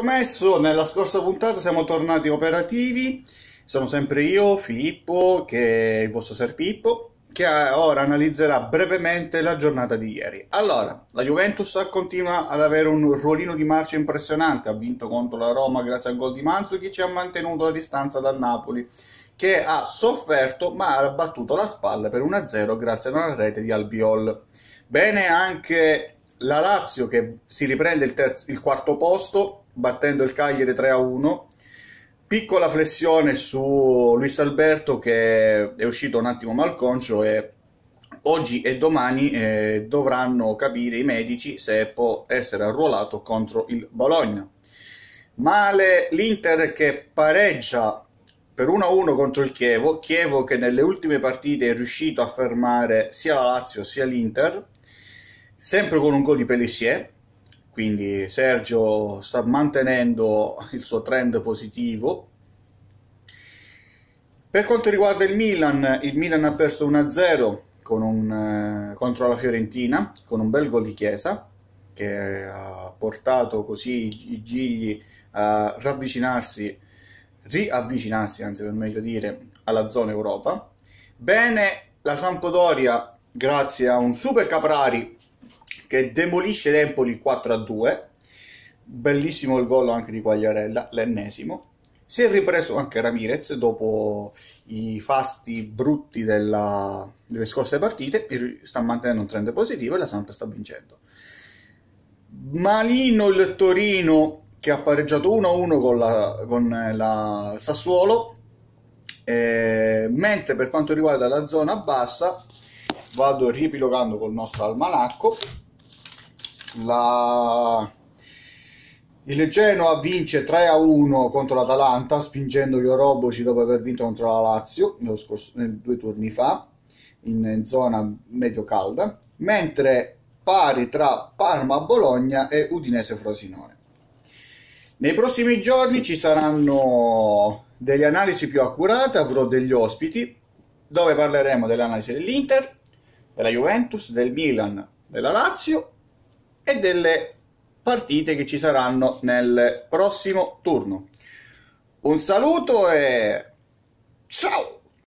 promesso, nella scorsa puntata siamo tornati operativi. Sono sempre io, Filippo, che è il vostro ser Pippo, che ora analizzerà brevemente la giornata di ieri. Allora, la Juventus continua ad avere un ruolino di marcia impressionante. Ha vinto contro la Roma grazie al gol di Manzucchi, ci ha mantenuto la distanza dal Napoli, che ha sofferto ma ha battuto la spalla per 1-0 grazie a una rete di Albiol. Bene anche la Lazio che si riprende il, terzo, il, quarto posto battendo il Cagliari 3-1. a Piccola flessione su Luis Alberto che è uscito un attimo malconcio e oggi e domani eh, dovranno capire i medici se può essere arruolato contro il Bologna. Male l'Inter che pareggia per 1-1 contro il Chievo, Chievo che nelle ultime partite è riuscito a fermare sia la Lazio sia l'Inter, sempre con un gol di Pellissier quindi Sergio sta mantenendo il suo trend positivo. Per quanto riguarda il Milan, il Milan ha perso 1-0 un, eh, contro la Fiorentina con un bel gol di Chiesa che ha portato così i Gigli a ravvicinarsi, riavvicinarsi anzi per meglio dire, alla zona Europa. Bene la Sampdoria grazie a un super Caprari che demolisce l'Empoli 4 a 2 bellissimo il gol anche di Quagliarella l'ennesimo si è ripreso anche Ramirez dopo i fasti brutti della, delle scorse partite, sta mantenendo un trend positivo e la Samp sta vincendo. Malino il Torino che ha pareggiato 1-1 con la, con la Sassuolo, eh, mentre per quanto riguarda la zona bassa, vado riepilogando col nostro almanacco, la... Il Genoa vince 3-1 a contro l'Atalanta, spingendo gli Oroboci dopo aver vinto contro la Lazio scorso, due turni fa, in zona medio calda, mentre pari tra Parma-Bologna e Udinese-Frosinone. Nei prossimi giorni ci saranno delle analisi più accurate, avrò degli ospiti dove parleremo dell'analisi dell'Inter, della Juventus, del Milan, della Lazio e delle partite che ci saranno nel prossimo turno. Un saluto e ciao!